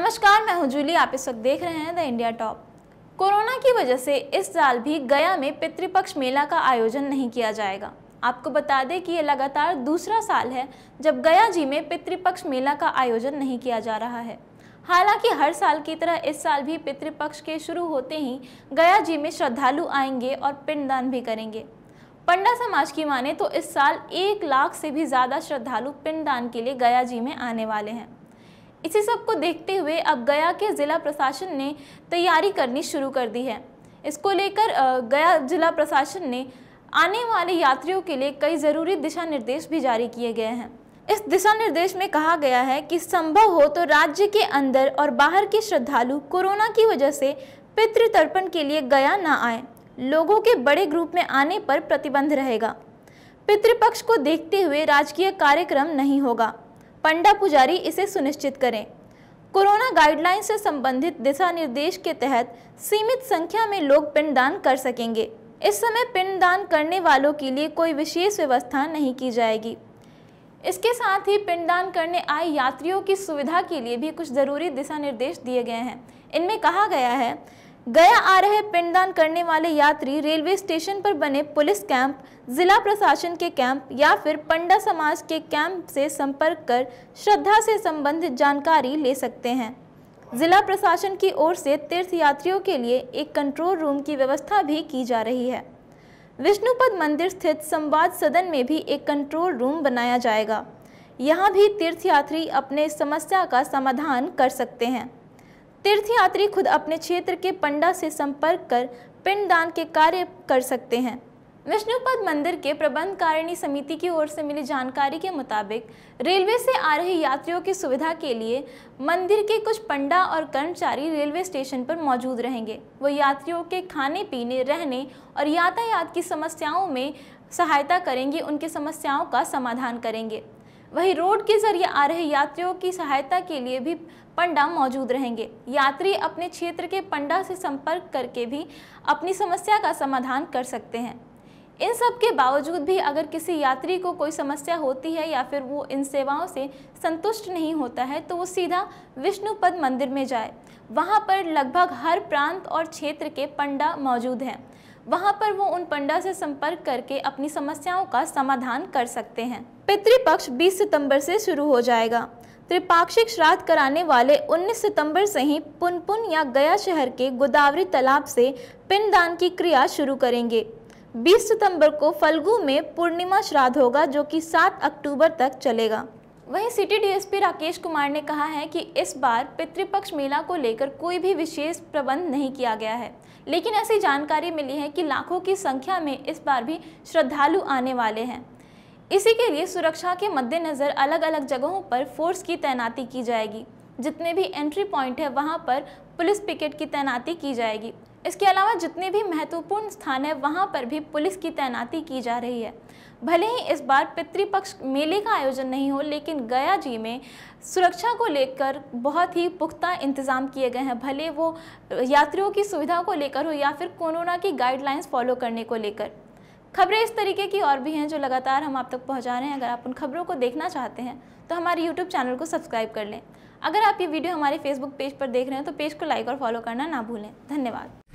नमस्कार मैं हूं जूली आप इस वक्त देख रहे हैं द इंडिया टॉप कोरोना की वजह से इस साल भी गया में पितृपक्ष मेला का आयोजन नहीं किया जाएगा आपको बता दें कि ये लगातार दूसरा साल है जब गया जी में पितृपक्ष मेला का आयोजन नहीं किया जा रहा है हालांकि हर साल की तरह इस साल भी पितृपक्ष के शुरू होते ही गया जी में श्रद्धालु आएंगे और पिंडदान भी करेंगे पंडा समाज की माने तो इस साल एक लाख से भी ज़्यादा श्रद्धालु पिंडदान के लिए गया जी में आने वाले हैं इसी सब को देखते हुए अब गया के ज़िला प्रशासन ने तैयारी करनी शुरू कर दी है इसको लेकर गया जिला प्रशासन ने आने वाले यात्रियों के लिए कई ज़रूरी दिशा निर्देश भी जारी किए गए हैं इस दिशा निर्देश में कहा गया है कि संभव हो तो राज्य के अंदर और बाहर के श्रद्धालु कोरोना की वजह से पितृ तर्पण के लिए गया ना आए लोगों के बड़े ग्रुप में आने पर प्रतिबंध रहेगा पितृपक्ष को देखते हुए राजकीय कार्यक्रम नहीं होगा पंडा पुजारी इसे सुनिश्चित करें कोरोना गाइडलाइन से संबंधित दिशा निर्देश के तहत सीमित संख्या में लोग पिंडदान कर सकेंगे इस समय पिंडदान करने वालों के लिए कोई विशेष व्यवस्था नहीं की जाएगी इसके साथ ही पिंडदान करने आए यात्रियों की सुविधा के लिए भी कुछ ज़रूरी दिशा निर्देश दिए गए हैं इनमें कहा गया है गया आ रहे पिंडदान करने वाले यात्री रेलवे स्टेशन पर बने पुलिस कैंप जिला प्रशासन के कैंप या फिर पंडा समाज के कैंप से संपर्क कर श्रद्धा से संबंधित जानकारी ले सकते हैं जिला प्रशासन की ओर से तीर्थ यात्रियों के लिए एक कंट्रोल रूम की व्यवस्था भी की जा रही है विष्णुपद मंदिर स्थित संवाद सदन में भी एक कंट्रोल रूम बनाया जाएगा यहाँ भी तीर्थयात्री अपने समस्या का समाधान कर सकते हैं तीर्थयात्री खुद अपने क्षेत्र के पंडा से संपर्क कर पिंडदान के कार्य कर सकते हैं विष्णुपद मंदिर के प्रबंध कारिणी समिति की ओर से मिली जानकारी के मुताबिक रेलवे से आ रहे यात्रियों की सुविधा के लिए मंदिर के कुछ पंडा और कर्मचारी रेलवे स्टेशन पर मौजूद रहेंगे वो यात्रियों के खाने पीने रहने और यातायात की समस्याओं में सहायता करेंगे उनकी समस्याओं का समाधान करेंगे वहीं रोड के जरिए आ रहे यात्रियों की सहायता के लिए भी पंडा मौजूद रहेंगे यात्री अपने क्षेत्र के पंडा से संपर्क करके भी अपनी समस्या का समाधान कर सकते हैं इन सब के बावजूद भी अगर किसी यात्री को कोई समस्या होती है या फिर वो इन सेवाओं से संतुष्ट नहीं होता है तो वो सीधा विष्णुपद मंदिर में जाए वहाँ पर लगभग हर प्रांत और क्षेत्र के पंडा मौजूद हैं वहाँ पर वो उन पंडा से संपर्क करके अपनी समस्याओं का समाधान कर सकते हैं पितृपक्ष 20 सितंबर से शुरू हो जाएगा त्रिपाक्षिक श्राद्ध कराने वाले 19 सितंबर से ही पुनपुन या गया शहर के गोदावरी तालाब से पिंडदान की क्रिया शुरू करेंगे 20 सितंबर को फल्गु में पूर्णिमा श्राद्ध होगा जो कि 7 अक्टूबर तक चलेगा वहीं सिटी डीएसपी राकेश कुमार ने कहा है कि इस बार पितृपक्ष मेला को लेकर कोई भी विशेष प्रबंध नहीं किया गया है लेकिन ऐसी जानकारी मिली है कि लाखों की संख्या में इस बार भी श्रद्धालु आने वाले हैं इसी के लिए सुरक्षा के मद्देनज़र अलग अलग जगहों पर फोर्स की तैनाती की जाएगी जितने भी एंट्री पॉइंट है वहाँ पर पुलिस पिकेट की तैनाती की जाएगी इसके अलावा जितने भी महत्वपूर्ण स्थान है वहाँ पर भी पुलिस की तैनाती की जा रही है भले ही इस बार पितृपक्ष मेले का आयोजन नहीं हो लेकिन गया जी में सुरक्षा को लेकर बहुत ही पुख्ता इंतज़ाम किए गए हैं भले वो यात्रियों की सुविधा को लेकर हो या फिर कोरोना की गाइडलाइंस फॉलो करने को लेकर खबरें इस तरीके की और भी हैं जो लगातार हम आप तक पहुंचा रहे हैं अगर आप उन खबरों को देखना चाहते हैं तो हमारे यूट्यूब चैनल को सब्सक्राइब कर लें अगर आप ये वीडियो हमारे फेसबुक पेज पर देख रहे हैं तो पेज को लाइक और फॉलो करना ना भूलें धन्यवाद